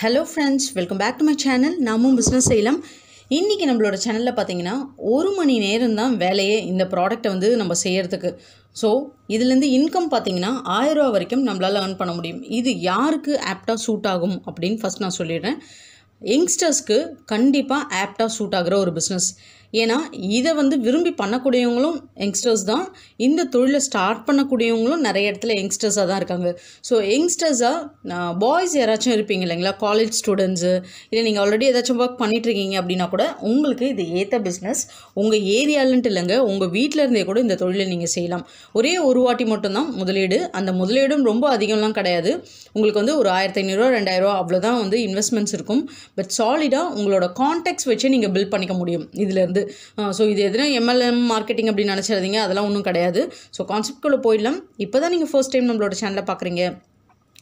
hello friends welcome back to my channel நாமும் business செய்யலாம் இன்றைக்கி நம்மளோட சேனலில் பார்த்தீங்கன்னா ஒரு மணி நேரம் தான் வேலையே இந்த ப்ராடக்ட்டை வந்து நம்ம செய்கிறதுக்கு ஸோ இதுலேருந்து இன்கம் பார்த்தீங்கன்னா ஆயிரரூவா வரைக்கும் நம்மளால் ஏர்ன் பண்ண முடியும் இது யாருக்கு ஆப்டாக சூட் ஆகும் அப்படின்னு ஃபஸ்ட் நான் சொல்லிடுறேன் யங்ஸ்டர்ஸ்க்கு கண்டிப்பாக ஆப்டாக சூட் ஆகிற ஒரு பிஸ்னஸ் ஏன்னா இதை வந்து விரும்பி பண்ணக்கூடியவங்களும் யங்ஸ்டர்ஸ் தான் இந்த தொழிலை ஸ்டார்ட் பண்ணக்கூடியவங்களும் நிறைய இடத்துல யங்ஸ்டர்ஸாக தான் இருக்காங்க ஸோ யங்ஸ்டர்ஸாக பாய்ஸ் யாராச்சும் இருப்பீங்க இல்லைங்களா காலேஜ் ஸ்டூடெண்ட்ஸு இல்லை நீங்கள் ஆல்ரெடி ஏதாச்சும் ஒர்க் பண்ணிகிட்ருக்கீங்க அப்படின்னா கூட உங்களுக்கு இது ஏற்ற பிஸ்னஸ் உங்கள் ஏரியாலன்ட்டு இல்லைங்க உங்கள் வீட்டில் இருந்தே கூட இந்த தொழிலை நீங்கள் செய்யலாம் ஒரே ஒரு வாட்டி மட்டும்தான் முதலீடு அந்த முதலீடும் ரொம்ப அதிகம்லாம் கிடையாது உங்களுக்கு வந்து ஒரு ஆயிரத்தி ஐநூறுரூவா ரெண்டாயிரரூவா அவ்வளோதான் வந்து இன்வெஸ்ட்மெண்ட்ஸ் இருக்கும் பட் சாலிடாக உங்களோட கான்டெக்ட்ஸ் வச்சு நீங்கள் பில்ட் பண்ணிக்க முடியும் இதுலேருந்து ஸோ இது எதுனா எம்எல்எம் மார்க்கெட்டிங் அப்படின்னு நினச்சிடாதீங்க அதெல்லாம் ஒன்றும் கிடையாது ஸோ கான்செப்ட்குள்ளே போயிடலாம் இப்போ தான் நீங்கள் ஃபர்ஸ்ட் டைம் நம்மளோட சேனலில் பார்க்குறீங்க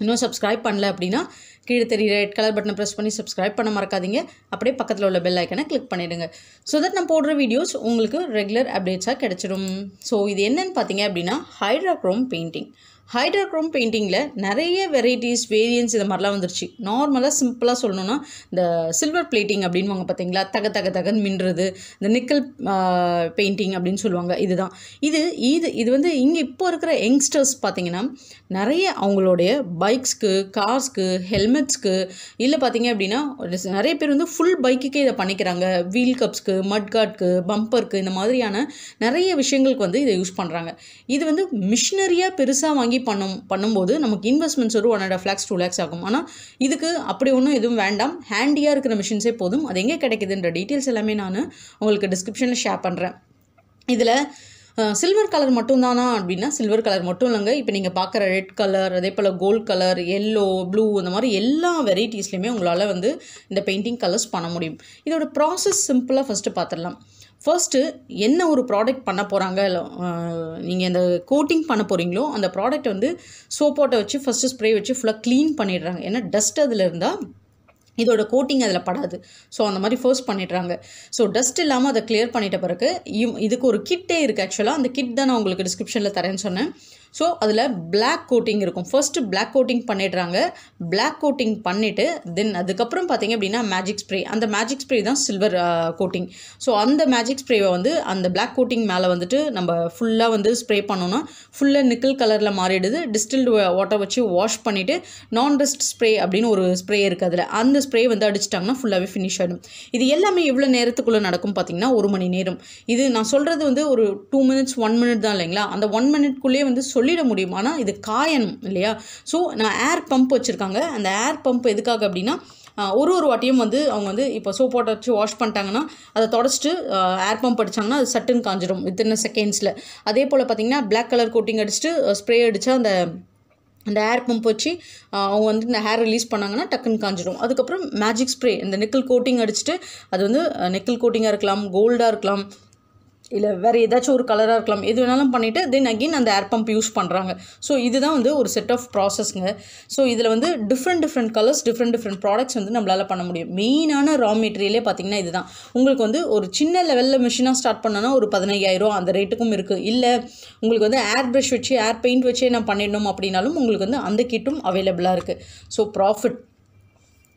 இன்னும் சப்ஸ்கிரைப் பண்ணல அப்படின்னா கீழே தெரியுற ரெட் கலர் பட்டனை ப்ரெஸ் பண்ணி சப்ஸ்கிரைப் பண்ண மறக்காதீங்க அப்படியே பக்கத்தில் உள்ள பெல் ஐக்கனை கிளிக் பண்ணிவிடுங்க ஸோ தட் நான் போடுற வீடியோஸ் உங்களுக்கு ரெகுலர் அப்டேட்ஸாக கிடச்சிடும் ஸோ இது என்னென்னு பார்த்தீங்க அப்படின்னா ஹைட்ராக்ரோம் பெயிண்டிங் ஹைட்ரோக்ரோம் பெயிண்டிங்கில் நிறைய வெரைட்டிஸ் வேரியன்ஸ் இதை மாதிரிலாம் வந்துருச்சு நார்மலாக சிம்பிளாக சொல்லணுன்னா இந்த சில்வர் பிளேட்டிங் அப்படின்வாங்க பார்த்தீங்களா தக தக தகன் மின்றது இந்த நிக்கல் பெயிண்டிங் அப்படின்னு சொல்லுவாங்க இதுதான் இது இது இது வந்து இங்கே இப்போ இருக்கிற யங்ஸ்டர்ஸ் பார்த்தீங்கன்னா நிறைய அவங்களுடைய பைக்ஸ்க்கு கார்ஸ்க்கு ஹெல்மெட்ஸ்க்கு இல்லை பார்த்தீங்க அப்படின்னா நிறைய பேர் வந்து ஃபுல் பைக்குக்கே இதை பண்ணிக்கிறாங்க வீல் கப்ஸ்க்கு மட்காட்க்கு பம்பருக்கு இந்த மாதிரியான நிறைய விஷயங்களுக்கு வந்து இதை யூஸ் பண்ணுறாங்க இது வந்து மிஷினரியாக பெருசாக வாங்கி வாங்கி பண்ணும் பண்ணும்போது நமக்கு இன்வெஸ்ட்மெண்ட்ஸ் ஒரு one and half lakhs two lakhs ஆகும் ஆனால் இதுக்கு அப்படி ஒன்றும் எதுவும் வேண்டாம் ஹேண்டியாக இருக்கிற மிஷின்ஸே போதும் அது எங்கே கிடைக்குதுன்ற டீட்டெயில்ஸ் எல்லாமே நான் உங்களுக்கு டிஸ்கிரிப்ஷனில் ஷேர் பண்ணுறேன் இதில் சில்வர் கலர் மட்டும் தானா அப்படின்னா சில்வர் கலர் மட்டும் இல்லைங்க இப்போ நீங்கள் பார்க்குற ரெட் கலர் அதே போல் கோல்ட் கலர் எல்லோ ப்ளூ அந்த மாதிரி எல்லா வெரைட்டிஸ்லையுமே உங்களால் வந்து இந்த பெயிண்டிங் கலர்ஸ் பண்ண முடியும் இதோட ப்ராசஸ் சிம்பிளாக ஃபஸ்ட்டு பார்த்துடலாம் ஃபர்ஸ்ட்டு என்ன ஒரு ப்ராடக்ட் பண்ண போகிறாங்க நீங்கள் அந்த கோட்டிங் பண்ண போகிறீங்களோ அந்த ப்ராடக்ட் வந்து சோப்போட்டை வச்சு ஃபஸ்ட்டு ஸ்ப்ரே வச்சு ஃபுல்லாக க்ளீன் பண்ணிடுறாங்க ஏன்னா டஸ்ட் அதில் இருந்தால் இதோட கோட்டிங் அதில் படாது ஸோ அந்த மாதிரி ஃபர்ஸ்ட் பண்ணிடுறாங்க ஸோ டஸ்ட் இல்லாமல் அதை கிளியர் பண்ணிட்ட பிறகு இதுக்கு ஒரு கிட்டே இருக்குது ஆக்சுவலாக அந்த கிட் தான் நான் உங்களுக்கு டிஸ்கிரிப்ஷனில் தரேன்னு சொன்னேன் ஸோ அதில் பிளாக் கோட்டிங் இருக்கும் ஃபர்ஸ்ட்டு பிளாக் கோட்டிங் பண்ணிடுறாங்க பிளாக் கோட்டிங் பண்ணிவிட்டு தென் அதுக்கப்புறம் பார்த்தீங்க அப்படின்னா மேஜிக் ஸ்ப்ரே அந்த மேஜிக் ஸ்ப்ரே தான் சில்வர் கோட்டிங் ஸோ அந்த மேஜிக் ஸ்ப்ரேவை வந்து அந்த பிளாக் கோட்டிங் மேலே வந்துட்டு நம்ம ஃபுல்லாக வந்து ஸ்ப்ரே பண்ணோன்னா ஃபுல்லாக நிக்கல் கலரில் மாறிடுது டிஸ்டில்டு வாட்டர் வச்சு வாஷ் பண்ணிவிட்டு நான் டஸ்ட் ஸ்ப்ரே அப்படின்னு ஒரு ஸ்ப்ரே இருக்குது அதில் அந்த ஸ்ப்ரே வந்து அடிச்சிட்டாங்கன்னா ஃபுல்லாகவே ஃபினிஷ் ஆகிடும் இது எல்லாமே எவ்வளோ நேரத்துக்குள்ளே நடக்கும் பார்த்திங்கன்னா ஒரு மணி நேரம் இது நான் சொல்கிறது வந்து ஒரு டூ மினிட்ஸ் ஒன் மினிட் தான் இல்லைங்களா அந்த ஒன் மினிட்குள்ளேயே வந்து சொல் சொல்லிட முடியும் ஆனால் இது காயணும் இல்லையா ஸோ நான் ஏர் பம்ப் வச்சுருக்காங்க அந்த ஏர் பம்ப் எதுக்காக அப்படின்னா ஒரு ஒரு வாட்டியும் வந்து அவங்க வந்து இப்போ சோப் வாட்டர் வச்சு வாஷ் பண்ணிட்டாங்கன்னா அதை தொடச்சிட்டு ஏர் பம்ப் அடித்தாங்கன்னா அது சட்டுன்னு காஞ்சிடும் வித்தின் செகண்ட்ஸில் அதே போல் பார்த்திங்கன்னா பிளாக் கலர் கோட்டிங் அடிச்சுட்டு ஸ்ப்ரே அடித்தா அந்த அந்த ஏர் பம்ப் வச்சு அவங்க வந்து இந்த ஹேர் ரிலீஸ் பண்ணாங்கன்னா டக்குன்னு காஞ்சிடும் அதுக்கப்புறம் மேஜிக் ஸ்ப்ரே இந்த நெக்கில் கோட்டிங் அடிச்சுட்டு அது வந்து நெக்கில் கோட்டிங்காக இருக்கலாம் கோல்டாக இருக்கலாம் இல்லை வேறு ஏதாச்சும் ஒரு கலராக இருக்கலாம் எது வேணாலும் பண்ணிவிட்டு தென் அகெயின் அந்த ஏர் பம்ப் யூஸ் பண்ணுறாங்க ஸோ இதுதான் வந்து ஒரு செட் ஆஃப் ப்ராசஸ்ங்க ஸோ இதில் வந்து different different colours different different products வந்து நம்மளால் பண்ண முடியும் மெயினான ரா மெட்டீரியலே பார்த்திங்கன்னா இதுதான் உங்களுக்கு வந்து ஒரு சின்ன லெவலில் மிஷினாக ஸ்டார்ட் பண்ணோன்னா ஒரு பதினையாயிரம் அந்த ரேட்டுக்கும் இருக்குது இல்லை உங்களுக்கு வந்து ஏர் ப்ரஷ் வச்சு ஏர் பெயிண்ட் வச்சே நான் பண்ணிடணும் அப்படின்னாலும் உங்களுக்கு வந்து அந்த கிட்டும் அவைலபிளாக இருக்குது ஸோ ப்ராஃபிட்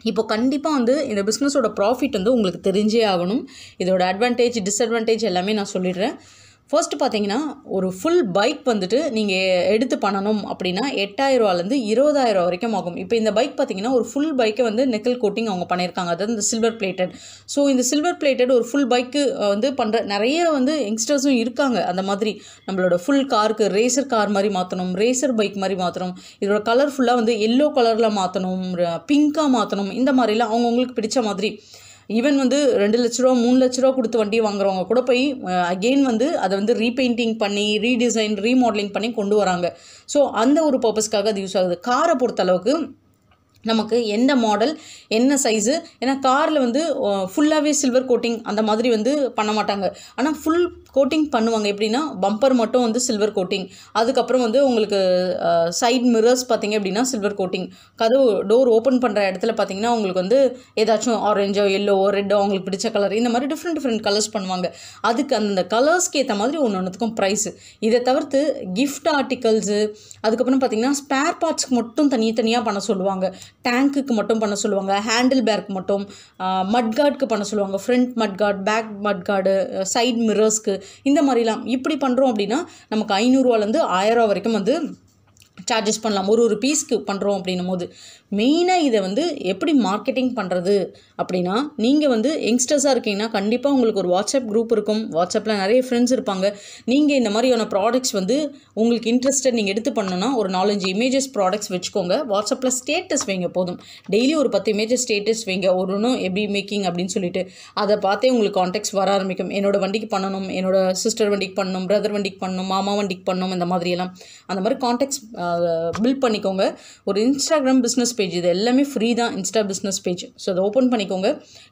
இப்போ கண்டிப்பாக வந்து இந்த பிஸ்னஸோட ப்ராஃபிட் வந்து உங்களுக்கு தெரிஞ்சே ஆகணும் இதோட அட்வான்டேஜ் டிஸ்அட்வான்டேஜ் எல்லாமே நான் சொல்லிடுறேன் ஃபர்ஸ்ட் பார்த்தீங்கன்னா ஒரு ஃபுல் பைக் வந்துட்டு நீங்கள் எடுத்து பண்ணணும் அப்படின்னா எட்டாயிரரூவாலேருந்து இருபதாயிரம் வரைக்கும் ஆகும் இப்போ இந்த பைக் பார்த்தீங்கன்னா ஒரு ஃபுல் பைக்கை வந்து நெக்கல் கோட்டிங் அவங்க பண்ணியிருக்காங்க அதாவது இந்த சில்வர் பிளேட்டட் ஸோ இந்த சில்வர் பிளேட்டட் ஒரு ஃபுல் பைக்கு வந்து பண்ணுற நிறைய வந்து யங்ஸ்டர்ஸும் இருக்காங்க அந்த மாதிரி நம்மளோட ஃபுல் காருக்கு ரேசர் கார் மாதிரி மாற்றணும் ரேசர் பைக் மாதிரி மாற்றணும் இதோட கலர் ஃபுல்லாக வந்து எல்லோ கலரில் மாற்றணும் பிங்க்காக மாற்றணும் இந்த மாதிரிலாம் அவங்கவுங்களுக்கு பிடிச்ச மாதிரி ஈவன் வந்து ரெண்டு லட்ச ரூபா மூணு லட்ச ரூபா கொடுத்து வண்டி வாங்குறவங்க கூட போய் அகெயின் வந்து அதை வந்து ரீபெயிண்டிங் பண்ணி ரீடிசைன் ரீமாடலிங் பண்ணி கொண்டு வராங்க ஸோ அந்த ஒரு பர்பஸ்க்காக அது யூஸ் ஆகுது காரை பொறுத்தளவுக்கு நமக்கு எந்த மாடல் என்ன சைஸு ஏன்னா காரில் வந்து ஃபுல்லாகவே சில்வர் கோட்டிங் அந்த மாதிரி வந்து பண்ண மாட்டாங்க ஆனால் ஃபுல் கோட்டிங் பண்ணுவாங்க எப்படின்னா பம்பர் மட்டும் வந்து சில்வர் கோட்டிங் அதுக்கப்புறம் வந்து உங்களுக்கு சைட் மிரர்ஸ் பார்த்திங்க அப்படின்னா சில்வர் கோட்டிங் கதவு டோர் ஓப்பன் பண்ணுற இடத்துல பார்த்தீங்கன்னா உங்களுக்கு வந்து ஏதாச்சும் ஆரஞ்சோ எல்லோ ரெட்டோ அவங்களுக்கு பிடிச்ச கலர் இந்த மாதிரி டிஃப்ரெண்ட் டிஃப்ரெண்ட் கலர்ஸ் பண்ணுவாங்க அதுக்கு அந்த கலர்ஸ்க்கு ஏற்ற மாதிரி ஒன்று ஒன்றுத்துக்கும் ப்ரைஸு இதை தவிர்த்து கிஃப்ட் ஆர்டிகல்ஸு அதுக்கப்புறம் பார்த்திங்கன்னா ஸ்பேர் பார்ட்ஸ்க்கு மட்டும் தனித்தனியாக பண்ண சொல்லுவாங்க டேங்க்குக்கு மட்டும் பண்ண சொல்லுவாங்க ஹேண்டில் பேர்க்கு மட்டும் மட்கார்டுக்கு பண்ண சொல்லுவாங்க front mudguard back mudguard side மிரர்ஸ்க்கு இந்த மாதிரிலாம் இப்படி பண்ணுறோம் அப்படின்னா நமக்கு ஐநூறுரூவாலேருந்து ரூபா வரைக்கும் வந்து சார்ஜஸ் பண்ணலாம் ஒரு ஒரு பீஸ்க்கு பண்ணுறோம் அப்படின்னும் போது மெயினாக இதை வந்து எப்படி மார்க்கெட்டிங் பண்ணுறது அப்படின்னா நீங்கள் வந்து யங்ஸ்டர்ஸாக இருக்கீங்கன்னா கண்டிப்பாக உங்களுக்கு ஒரு வாட்ஸ்அப் குரூப் இருக்கும் வாட்ஸ்அப்பில் நிறைய ஃப்ரெண்ட்ஸ் இருப்பாங்க நீங்கள் இந்த மாதிரியான ப்ராடக்ட்ஸ் வந்து உங்களுக்கு இன்ட்ரெஸ்ட்டை நீங்கள் எடுத்து பண்ணணும்னா ஒரு நாலஞ்சு இமேஜஸ் ப்ராடக்ட்ஸ் வச்சுக்கோங்க வாட்ஸ்அப்பில் ஸ்டேட்டஸ் வைங்க போதும் டெய்லி ஒரு பத்து இமேஜஸ் ஸ்டேட்டஸ் வைங்க ஒரு ஒன்றும் எப்படி மேக்கிங் அப்படின்னு சொல்லிட்டு அதை பார்த்தே உங்களுக்கு கான்டாக்ட்ஸ் வர ஆரம்பிக்கும் என்னோடய வண்டிக்கு பண்ணணும் என்னோடய சிஸ்டர் வண்டிக்கு பண்ணணும் பிரதர் வண்டிக்கு பண்ணணும் மாமா வண்டிக்கு பண்ணணும் இந்த மாதிரியெல்லாம் அந்த மாதிரி கான்டாக்ட்ஸ் பில்ட் பண்ணிக்கோங்க ஒரு இன்ஸ்டாகிராம் பிஸ்னஸ் பேஜ் இது எல்லாமே ஃப்ரீ தான் இன்ஸ்டா பிஸ்னஸ் பேஜ் ஸோ அதை ஓப்பன் பண்ணிக்கோங்க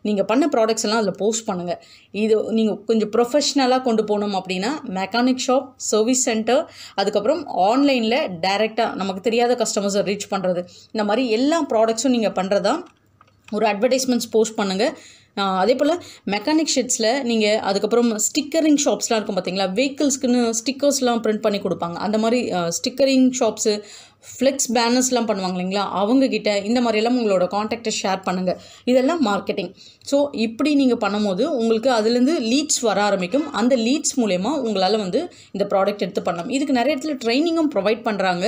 நீங்கள் பண்ண ப்ராடக்ட்ஸ் எல்லாம் அதில் போஸ்ட் பண்ணுங்கள் இது நீங்கள் கொஞ்சம் ப்ரொஃபஷ்னலாக கொண்டு போகணும் அப்படின்னா மெக்கானிக் ஷாப் சர்வீஸ் சென்டர் அதுக்கப்புறம் ஆன்லைனில் டைரெக்டாக நமக்கு தெரியாத கஸ்டமர்ஸை ரீச் பண்ணுறது இந்த மாதிரி எல்லா ப்ராடக்ட்ஸும் நீங்கள் பண்ணுறதா ஒரு அட்வர்டைஸ்மெண்ட்ஸ் போஸ்ட் பண்ணுங்கள் அதே போல் மெக்கானிக் ஷெட்ஸில் நீங்கள் அதுக்கப்புறம் ஸ்டிக்கரிங் ஷாப்ஸ்லாம் இருக்கும் பார்த்தீங்களா வெஹிக்கிள்ஸ்க்குன்னு ஸ்டிக்கர்ஸ்லாம் ப்ரிண்ட் பண்ணி கொடுப்பாங்க அந்த மாதிரி ஸ்டிக்கரிங் ஷாப்ஸு ஃப்ளெக்ஸ் பேனர்ஸ்லாம் பண்ணுவாங்க இல்லைங்களா அவங்கக்கிட்ட இந்த மாதிரியெல்லாம் உங்களோட காண்டாக்டை ஷேர் பண்ணுங்கள் இதெல்லாம் மார்க்கெட்டிங் ஸோ இப்படி நீங்கள் பண்ணும்போது உங்களுக்கு அதுலேருந்து லீட்ஸ் வர ஆரம்பிக்கும் அந்த லீட்ஸ் மூலயமா உங்களால் வந்து இந்த ப்ராடக்ட் எடுத்து பண்ணலாம் இதுக்கு நிறைய இடத்துல ட்ரைனிங்கும் ப்ரொவைட் பண்ணுறாங்க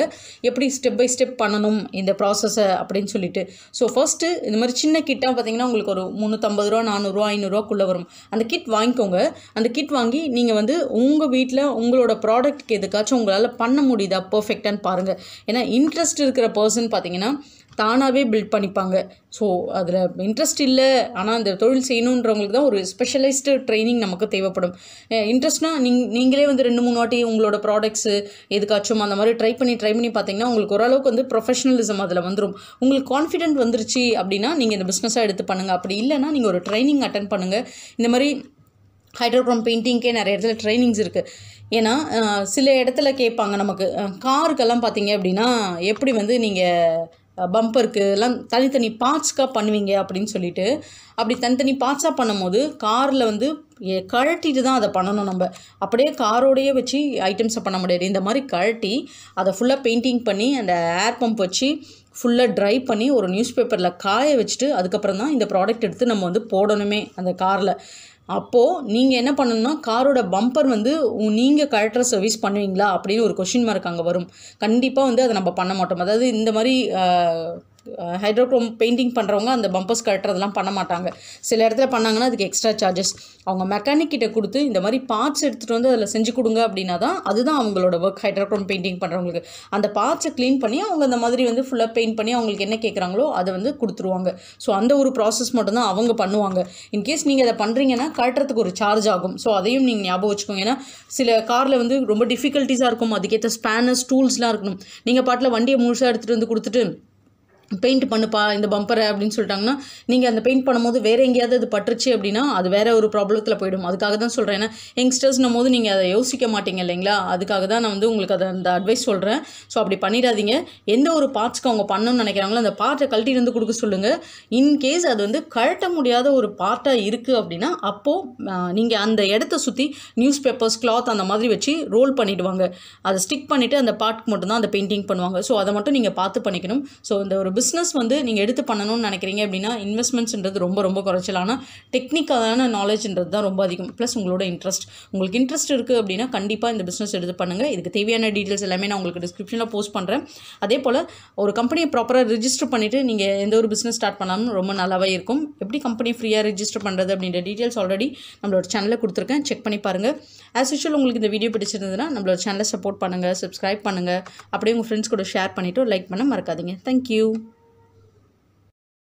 எப்படி ஸ்டெப் பை ஸ்டெப் பண்ணணும் இந்த ப்ராசஸை அப்படின்னு சொல்லிட்டு ஸோ ஃபஸ்ட்டு இந்த மாதிரி சின்ன கிட்டாக பார்த்தீங்கன்னா உங்களுக்கு ஒரு முந்நூற்றம்பது ரூபா நானூறுரூவா ஐநூறுரூவாக்குள்ளே வரும் அந்த கிட் வாங்கிக்கோங்க அந்த கிட் வாங்கி நீங்கள் வந்து உங்கள் வீட்டில் உங்களோட ப்ராடக்ட்க்கு எதுக்காச்சும் உங்களால் பண்ண முடியுதா பர்ஃபெக்டான்னு பாருங்கள் ஏன்னா இன்ட்ரெஸ்ட் இருக்கிற பர்சன் பார்த்திங்கன்னா தானாகவே பில்ட் பண்ணிப்பாங்க ஸோ அதில் இன்ட்ரெஸ்ட் இல்லை ஆனால் அந்த தொழில் செய்யணுன்றவங்களுக்கு தான் ஒரு ஸ்பெஷலைஸ்டு ட்ரைனிங் நமக்கு தேவைப்படும் இன்ட்ரெஸ்ட்னால் நீங் நீங்களே வந்து ரெண்டு மூணு வாட்டி உங்களோட ப்ராடக்ட்ஸு எதுக்காச்சும் அந்த மாதிரி ட்ரை பண்ணி ட்ரை பண்ணி பார்த்தீங்கன்னா உங்களுக்கு ஓரளவுக்கு வந்து ப்ரொஃபஷனலிசம் அதில் வந்துடும் உங்களுக்கு கான்ஃபிடென்ட் வந்துருச்சு அப்படின்னா நீங்கள் இந்த பிஸ்னஸாக எடுத்து பண்ணுங்கள் அப்படி இல்லைன்னா நீங்கள் ஒரு ட்ரைனிங் அட்டன் பண்ணுங்கள் இந்த மாதிரி ஹைட்ரோக்ரோம் பெயிண்டிங்க்கே நிறைய இடத்துல ட்ரைனிங்ஸ் இருக்குது ஏன்னா சில இடத்துல கேட்பாங்க நமக்கு காருக்கெல்லாம் பார்த்தீங்க அப்படின்னா எப்படி வந்து நீங்கள் பம்பருக்கு எல்லாம் தனித்தனி பார்ட்ஸ்க்காக பண்ணுவீங்க அப்படின்னு சொல்லிட்டு அப்படி தனித்தனி பார்ட்ஸாக பண்ணும்போது காரில் வந்து கழட்டிட்டு தான் அதை பண்ணணும் நம்ம அப்படியே காரோடையே வச்சு ஐட்டம்ஸை பண்ண முடியாது இந்த மாதிரி கழட்டி அதை ஃபுல்லாக பெயிண்டிங் பண்ணி அந்த ஏர் பம்ப் வச்சு ஃபுல்லாக ட்ரை பண்ணி ஒரு நியூஸ் பேப்பரில் காய வச்சுட்டு அதுக்கப்புறம் தான் இந்த ப்ராடக்ட் எடுத்து நம்ம வந்து போடணுமே அந்த காரில் அப்போது நீங்கள் என்ன பண்ணணும்னா காரோட பம்பர் வந்து நீங்கள் கரெக்டர் சர்வீஸ் பண்ணுவீங்களா அப்படின்னு ஒரு கொஷின் மார்க் அங்கே வரும் கண்டிப்பாக வந்து அதை நம்ம பண்ண மாட்டோம் அதாவது இந்த மாதிரி ஹைட்ரோக்ரோம் பெயிண்டிங் பண்ணுறவங்க அந்த பம்பர்ஸ் கட்டுறதெல்லாம் பண்ண மாட்டாங்க சில இடத்துல பண்ணாங்கன்னா அதுக்கு எக்ஸ்ட்ரா சார்ஜஸ் அவங்க மெக்கானிக் கிட்ட கொடுத்து இந்த மாதிரி பார்ட்ஸ் எடுத்துகிட்டு வந்து அதில் செஞ்சு கொடுங்க அப்படின்னா தான் அதுதான் அவங்களோட ஒர்க் ஹைட்ரோக்ரோம் பெயிண்டிங் பண்ணுறவங்களுக்கு அந்த பார்ட்ஸை க்ளீன் பண்ணி அவங்க அந்த மாதிரி வந்து ஃபுல்லாக பெயிண்ட் பண்ணி அவங்களுக்கு என்ன கேட்குறாங்களோ அதை வந்து கொடுத்துருவாங்க ஸோ அந்த ஒரு ப்ராசஸ் மட்டும்தான் அவங்க பண்ணுவாங்க இன்கேஸ் நீங்கள் அதை பண்ணுறீங்கன்னா கட்டுறதுக்கு ஒரு சார்ஜ் ஆகும் ஸோ அதையும் நீங்கள் ஞாபகம் வச்சுக்கோங்க ஏன்னா சில காரில் வந்து ரொம்ப டிஃபிகல்ட்டிஸாக இருக்கும் அதுக்கேற்ற ஸ்பேனர்ஸ் டூல்ஸ்லாம் இருக்கணும் நீங்கள் பாட்டில் வண்டியை முழுசாக எடுத்துகிட்டு வந்து கொடுத்துட்டு பெயிண்ட் பண்ணுப்பா இந்த பம்பரை அப்படின்னு சொல்லிட்டாங்கன்னா நீங்கள் அந்த பெயிண்ட் பண்ணும்போது வேறு எங்கேயாவது அது பட்டுருச்சு அப்படின்னா அது வேறு ஒரு ப்ராப்ளத்தில் போயிடும் அதுக்காக தான் சொல்கிறேன் ஏன்னா யங்ஸ்டர்ஸ்னும் போது நீங்கள் அதை யோசிக்க மாட்டீங்க இல்லைங்களா அதுக்காக தான் நான் வந்து உங்களுக்கு அதை அந்த அட்வைஸ் சொல்கிறேன் ஸோ அப்படி பண்ணிடாதீங்க எந்த ஒரு பார்ட்ஸ்க்கு அவங்க பண்ணணும்னு நினைக்கிறாங்களோ அந்த பார்ட்டை கழட்டிட்டு வந்து கொடுக்க சொல்லுங்கள் இன்கேஸ் அது வந்து கழட்ட முடியாத ஒரு பார்ட்டாக இருக்குது அப்படின்னா அப்போது நீங்கள் அந்த இடத்த சுற்றி நியூஸ் பேப்பர்ஸ் கிளாத் அந்த மாதிரி வச்சு ரோல் பண்ணிவிடுவாங்க அதை ஸ்டிக் பண்ணிவிட்டு அந்த பார்ட்க்கு மட்டும்தான் அந்த பெயிண்டிங் பண்ணுவாங்க ஸோ அதை மட்டும் நீங்கள் பார்த்து பண்ணிக்கணும் ஸோ இந்த ஒரு பிஸ்னஸ் வந்து நீங்கள் எடுத்து பண்ணணும்னு நினைக்கிறீங்க அப்படின்னா இன்வெஸ்ட்மெண்ட்ஸ்ன்றது ரொம்ப ரொம்ப ஆனால் டெக்னிக்கலான நாலேஜ்ன்றது தான் ரொம்ப அதிகம் ப்ளஸ் உங்களோட இன்ட்ரெஸ்ட் உங்களுக்கு இன்ட்ரெஸ்ட் இருக்குது அப்படின்னா கண்டிப்பாக இந்த பிஸ்னஸ் எடுத்து பண்ணுங்கள் இதுக்கு தேவையான டீட்டெயில்ஸ் எல்லாமே நான் உங்களுக்கு டிஸ்கிரிப்ஷனில் போஸ்ட் பண்ணுறேன் அதே போல் ஒரு கம்பெனியை ப்ராப்பராக ரிஜிஸ்டர் பண்ணிவிட்டு நீங்கள் எந்த ஒரு பிஸ்னஸ் ஸ்டார்ட் பண்ணாலும் ரொம்ப நல்லாவே இருக்கும் எப்படி கம்பெனி ஃப்ரீயாக ரிஜிஸ்டர் பண்ணுறது அப்படின்ற டீட்டெயில்ஸ் ஆல்ரெடி நம்மளோட சேனலில் கொடுத்துருக்கேன் செக் பண்ணி பாருங்கள் ஆஸ் யூஷுவல் உங்களுக்கு இந்த வீடியோ பிடிச்சிருந்ததுன்னா நம்மளோட சேனலை சப்போர்ட் பண்ணுங்கள் சப்ஸ்கிரைப் பண்ணுங்கள் அப்படியே உங்கள் ஃப்ரெண்ட்ஸ் கூட ஷேர் பண்ணிவிட்டு லைக் பண்ண மறக்காதீங்க தேங்க்யூ